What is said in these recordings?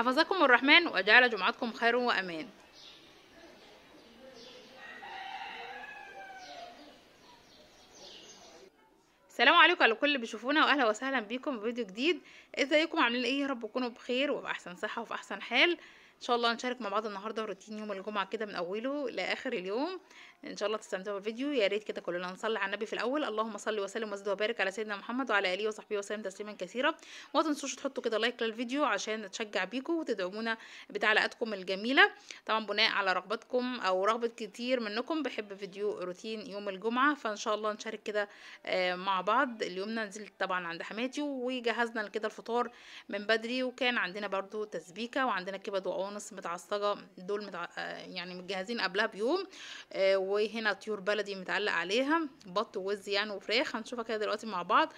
حفظكم الرحمن وجعل جمعتكم خير وأمان السلام عليكم على كل اللي بيشوفونا واهلا وسهلا بيكم في فيديو جديد ازيكم عاملين ايه يا رب تكونوا بخير وباحسن صحه وفي احسن حال ان شاء الله نشارك مع بعض النهارده روتين يوم الجمعه كده من اوله لاخر اليوم ان شاء الله تستمتعوا بالفيديو يا ريت كده كلنا نصلي على النبي في الاول اللهم صل وسلم وزد وبارك على سيدنا محمد وعلى اله وصحبه وسلم تسليما كثيرا وما تنسوش تحطوا كده لايك للفيديو عشان نتشجع بيكم وتدعمونا بتعليقاتكم الجميله طبعا بناء على رغبتكم او رغبه كتير منكم بحب فيديو روتين يوم الجمعه فان شاء الله نشارك كده آه، مع بعض اليوم نزلت طبعا عند حماتي وجهزنا كده الفطار من بدري وكان عندنا برضو تسبيكه وعندنا كبد وعون ونص متعصجه دول متع... يعني متجهزين قبلها بيوم آه، وهنا طيور بلدي متعلق عليها بط ووز يعني وفراخ هنشوفها كده دلوقتي مع بعض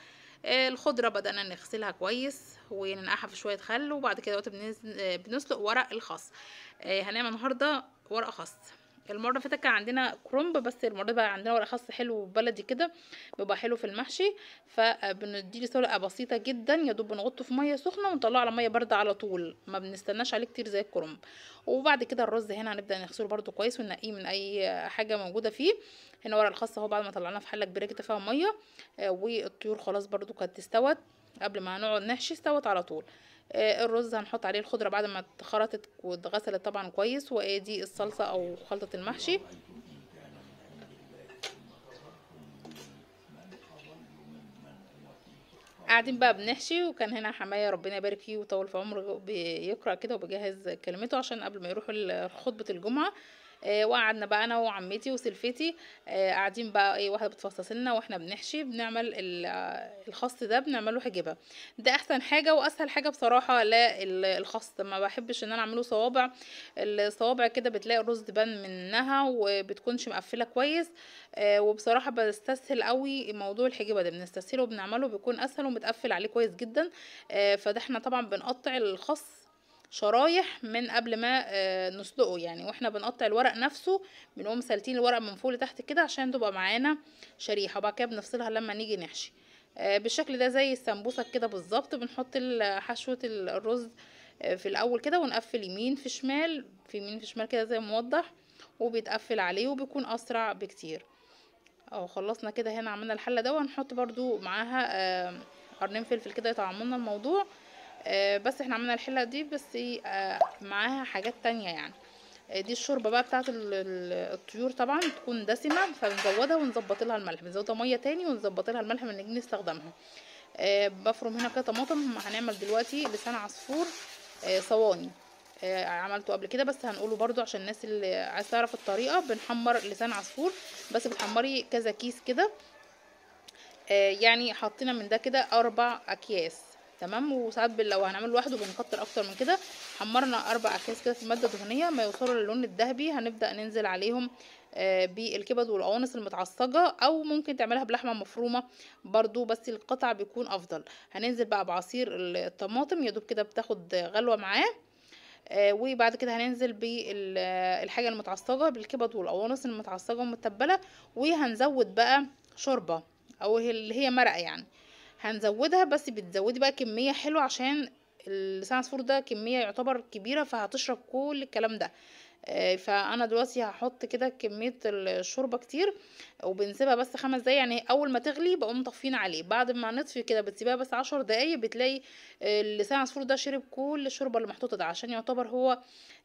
آه، الخضره بدانا نغسلها كويس وننقعها في شويه خل وبعد كده دلوقتي آه، بنسلق ورق الخس هنعمل النهارده ورق خس المره اللي فاتت كان عندنا كرومب بس المره بقى عندنا ورق خاص حلو بلدي كده بيبقى حلو في المحشي فبنديله سلقه بسيطه جدا يا دوب بنغطه في ميه سخنه ونطلعه على ميه بارده على طول ما بنستناش عليه كتير زي الكرنب وبعد كده الرز هنا هنبدا نغسله برده كويس وننقيه من اي حاجه موجوده فيه هنا ورق الخاص اهو بعد ما طلعناه في حله كبيره كده فيها ميه آه، والطيور خلاص برده كانت استوت قبل ما نقعد نحشي استوت على طول آه، الرز هنحط عليه الخضرة بعد ما اتخرطت واتغسلت طبعا كويس وادي الصلصة او خلطة المحشي قاعدين بقى بنحشي وكان هنا حمايه ربنا يبارك فيه وطول في عمره بيقرا كده وبيجهز كلمته عشان قبل ما يروحوا خطبه الجمعه آه، وقعدنا بقى انا وعمتي وسلفتي آه، قاعدين بقى ايه واحده بتفصص لنا واحنا بنحشي بنعمل الخص ده بنعمله حجبه ده احسن حاجه واسهل حاجه بصراحه لا الخص ما بحبش ان انا اعمله صوابع الصوابع كده بتلاقي الرز بان منها وبتكونش مقفله كويس آه، وبصراحه بستسهل قوي موضوع الحجبه ده بنستسهله وبنعمله بيكون اسهل ومتقفل عليه كويس جدا فده احنا طبعا بنقطع الخص شرايح من قبل ما آه، نسلقه يعني واحنا بنقطع الورق نفسه بنقوم سالتين الورق من فوق لتحت كده عشان تبقى معانا شريحه وبعد كده بنفصلها لما نيجي نحشي آه، بالشكل ده زي السمبوسه كده بالظبط بنحط حشوه الرز آه، في الاول كده ونقفل يمين في شمال في يمين في شمال كده زي ما موضح وبيتقفل عليه وبيكون اسرع بكتير اهو خلصنا كده هنا عملنا الحله ده وهنحط برضو معاها قرنين فلفل كده يطعمنا الموضوع آه، بس احنا عملنا الحله دي بس ايه، آه، معاها حاجات تانية يعني آه، دي الشوربه بقى بتاعه الطيور طبعا تكون دسمه فنزودها ونظبط لها الملح بنزودها ميه تاني ونظبط لها الملح من نيجي نستخدمها بفرم هنا كده طماطم هنعمل دلوقتي لسان عصفور صواني عملته قبل كده بس هنقوله برضو عشان الناس اللي عايز تعرف الطريقه بنحمر لسان عصفور بس بتحمري كذا كيس كده يعني حطينا من ده كده اربع اكياس تمام وساعات لو هنعمله لوحده بنكتر اكتر من كده حمرنا اربع اكياس كده في ماده دهنيه ما يوصلوا للون الذهبي هنبدا ننزل عليهم آه، بالكبد والقوانص المتعصجه او ممكن تعملها بلحمه مفرومه برضو بس القطع بيكون افضل هننزل بقى بعصير الطماطم يا دوب كده بتاخد غلوه معاه آه، وبعد كده هننزل بالحاجه المتعصجه بالكبد والقوانص المتعصجه والمتبله وهنزود بقى شوربه او اللي هي مرقه يعني هنزودها بس بتزودي بقى كمية حلوة عشان لسان عصفور ده كمية يعتبر كبيرة فهتشرب كل الكلام ده آه، فانا دلوقتي هحط كده كميه الشوربه كتير وبنسيبها بس خمس دقايق يعني اول ما تغلي بقوم طفين عليه بعد ما نطفي كده بتسيبها بس عشر دقايق بتلاقي لسان عصفور ده شرب كل الشوربه اللي محطوطه ده عشان يعتبر هو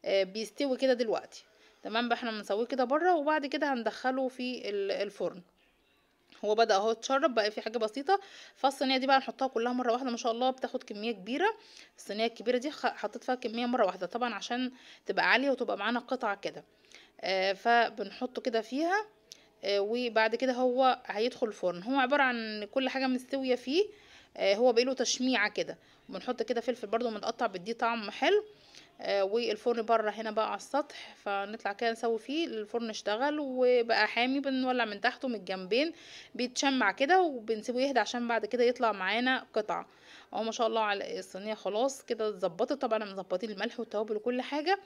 آه، بيستوي كده دلوقتي تمام بقى احنا بنسويه كده بره وبعد كده هندخله في الفرن هو بدا اهو اتشرب بقى في حاجه بسيطه فالصينيه دي بقى نحطها كلها مره واحده ما شاء الله بتاخد كميه كبيره الصينيه الكبيره دي حطيت فيها كميه مره واحده طبعا عشان تبقى عاليه وتبقى معانا قطعه كده آه فبنحطه كده فيها آه وبعد كده هو هيدخل الفرن هو عباره عن كل حاجه مستويه فيه آه هو بقيله تشميعه كده بنحط كده فلفل برده متقطع بيديه طعم حلو آه، والفرن بره هنا بقى على السطح فنطلع كده نسوي فيه الفرن اشتغل وبقى حامي بنولع من تحته من الجنبين بيتشمع كده وبنسيبه يهدى عشان بعد كده يطلع معانا قطع اهو ما شاء الله على الصينيه خلاص كده اتظبطت طبعا مظبطين الملح والتوابل وكل حاجه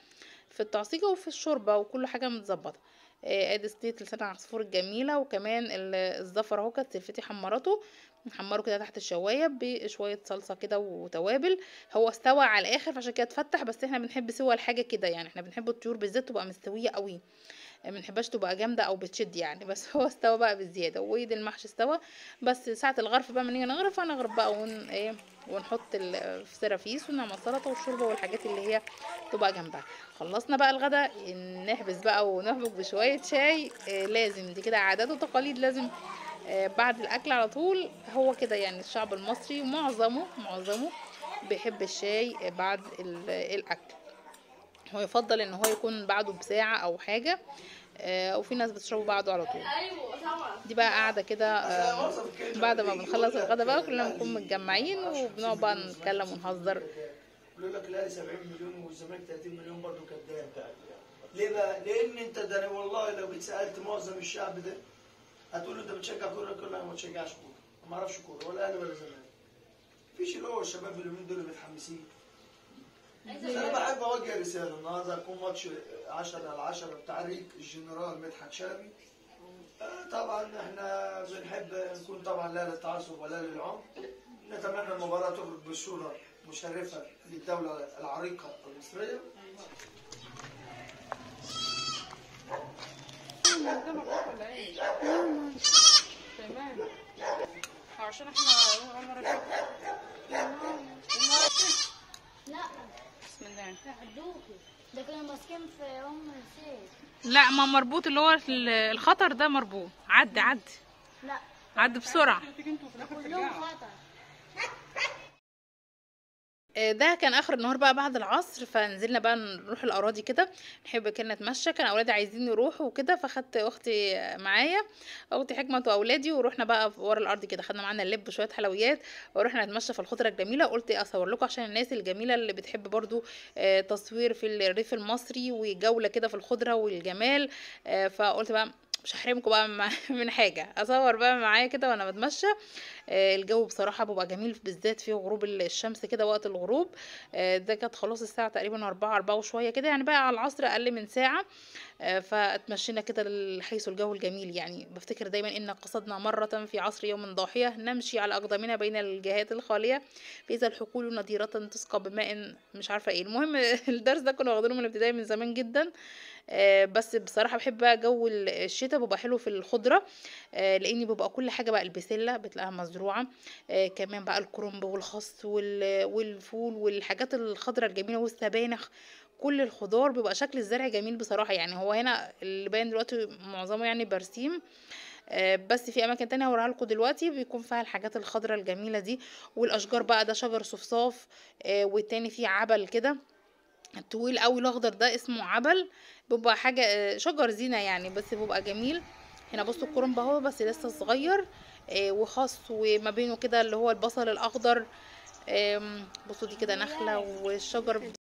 في التعصيجه وفي الشوربه وكل حاجه متظبطه آه، ادي ستيت لسان العصفور الجميله وكمان الزفر اهو كانت تلفتي حمرته نحمره كده تحت الشوايه بشويه صلصه كده وتوابل هو استوى على الاخر فعشان كده اتفتح بس احنا بنحب سوى الحاجه كده يعني احنا بنحب الطيور بالزيت تبقى مستويه قوي ما نحبش تبقى جامده او بتشد يعني بس هو استوى بقى بالزياده وايد المحشي استوى بس ساعه الغرف بقى ما نيجي نغرف هنغرف بقى ون ايه ونحط في سرافيس ونعمل سلطه والشوربه والحاجات اللي هي تبقى جنبها خلصنا بقى الغدا نحبس بقى ونحبك بشويه شاي آه، لازم دي كده عادات وتقاليد لازم آه، بعد الاكل على طول هو كده يعني الشعب المصري معظمه معظمه بيحب الشاي بعد الاكل هو يفضل ان هو يكون بعده بساعه او حاجه آه، وفي ناس بتشربه بعده على طول دي بقى قاعده كده آه، بعد ما بنخلص الغدا بقى كلنا بنكون متجمعين وبنقعد بقى نتكلم ونهزر بيقول لك لا 70 مليون والزمالك 30 مليون برضه كداب ليه بقى؟ لان انت ده والله لو جيت سالت معظم الشعب ده هتقول له انت بتشجع كوره؟ يقول انا ما بشجعش كوره ما اعرفش كوره ولا اهلي ولا زمالك. مفيش اللي هو الشباب اليومين دول متحمسين انا بحب اوجه رساله النهارده هيكون ماتش 10 على 10 بتاع ريك الجنرال مدحت شلبي آه، طبعا احنا بنحب نكون طبعا لا للتعصب ولا للعنف نتمنى المباراه تخرج بصوره مشرفه للدوله العريقه المصريه تمام عشان احنا لا بسم الله ده كانوا ماسكين في ام السيف لا ما مربوط اللي هو الخطر ده مربوط عد عد لا عد بسرعه كلهم خطر آه، ده كان اخر النهار بقى بعد العصر فنزلنا بقى نروح الاراضي كده نحب كنا نتمشى كان اولادي عايزين يروحوا وكده فاخدت اختي معايا اختي حكمت واولادي ورحنا بقى ورا الارض كده خدنا معانا اللب وشويه حلويات ورحنا نتمشى في الخضره الجميله قلت اصور لكم عشان الناس الجميله اللي بتحب برضو آه، تصوير في الريف المصري وجوله كده في الخضره والجمال آه، فقلت بقى مش هحرمكم بقى من حاجه اصور بقى معايا كده وانا بتمشى آه، الجو بصراحه بيبقى جميل بالذات في غروب الشمس كده وقت الغروب آه، ده كانت خلاص الساعه تقريبا أربعة أربعة وشويه كده يعني بقى على العصر اقل من ساعه آه، فاتمشينا كده حيث الجو الجميل يعني بفتكر دايما ان قصدنا مره في عصر يوم ضاحيه نمشي على اقدامنا بين الجهات الخاليه فاذا الحقول نضيره تسقى بماء مش عارفه ايه المهم الدرس ده كنا واخدينه من الابتدائي من زمان جدا بس بصراحه بحب بقى جو الشتاء بيبقى حلو في الخضره لأني بيبقى كل حاجه بقى البسله بتلاقيها مزروعه آه، كمان بقى الكرنب والخس والفول والحاجات الخضراء الجميله والسبانخ كل الخضار بيبقى شكل الزرع جميل بصراحه يعني هو هنا اللي باين دلوقتي معظمه يعني برسيم آه، بس في اماكن تانية هوريها لكم دلوقتي بيكون فيها الحاجات الخضراء الجميله دي والاشجار بقى ده شجر صفصاف آه، والتاني فيه عبل كده الطويل قوي الاخضر ده اسمه عبل بيبقى حاجه شجر زينه يعني بس بيبقى جميل هنا بصوا الكرنب اهو بس لسه صغير آه، وخاص وما بينه كده اللي هو البصل الاخضر بصوا دي كده نخله والشجر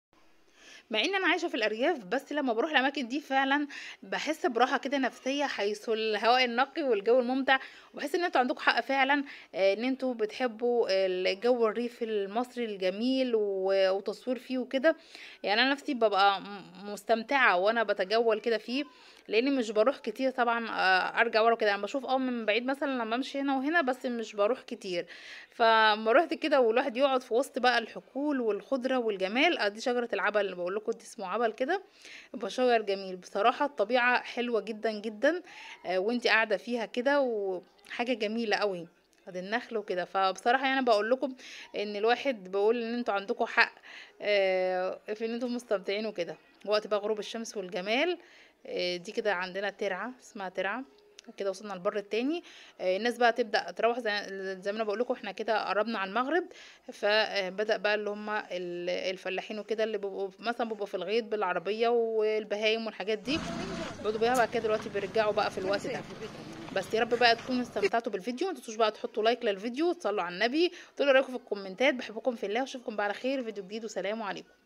مع ان انا عايشه في الارياف بس لما بروح الاماكن دي فعلا بحس براحه كده نفسيه حيث الهواء النقي والجو الممتع وبحس ان انتوا عندكم حق فعلا آه، ان انتوا بتحبوا الجو الريف المصري الجميل وتصوير فيه وكده يعني انا نفسي ببقى مستمتعه وانا بتجول كده فيه لاني مش بروح كتير طبعا آه، ارجع ورا كده انا بشوف اه من بعيد مثلا لما امشي هنا وهنا بس مش بروح كتير فما رحت كده والواحد يقعد في وسط بقى الحقول والخضره والجمال ادي آه، شجره العبل اللي بقول لكم دي اسمه عبل كده يبقى شجر جميل بصراحه الطبيعه حلوه جدا جدا آه، وانت قاعده فيها كده وحاجه جميله قوي ادي النخل وكده فبصراحه يعني بقول لكم ان الواحد بقول ان انتوا عندكم حق آه، في ان انتوا مستمتعين وكده وقت بقى غروب الشمس والجمال آه، دي كده عندنا ترعه اسمها ترعه كده وصلنا البر التاني آه، الناس بقى تبدا تروح زي, ما انا بقول لكم احنا كده قربنا على المغرب فبدا آه، بقى اللي هم الفلاحين وكده اللي بيبقوا مثلا بيبقوا في الغيط بالعربيه والبهايم والحاجات دي بيقعدوا بيها بقى كده دلوقتي بيرجعوا بقى في الوقت ده بس يا رب بقى تكونوا استمتعتوا بالفيديو ما تنسوش بقى تحطوا لايك للفيديو وتصلوا على النبي تقولوا رايكم في الكومنتات بحبكم في الله واشوفكم بقى على خير فيديو جديد وسلام عليكم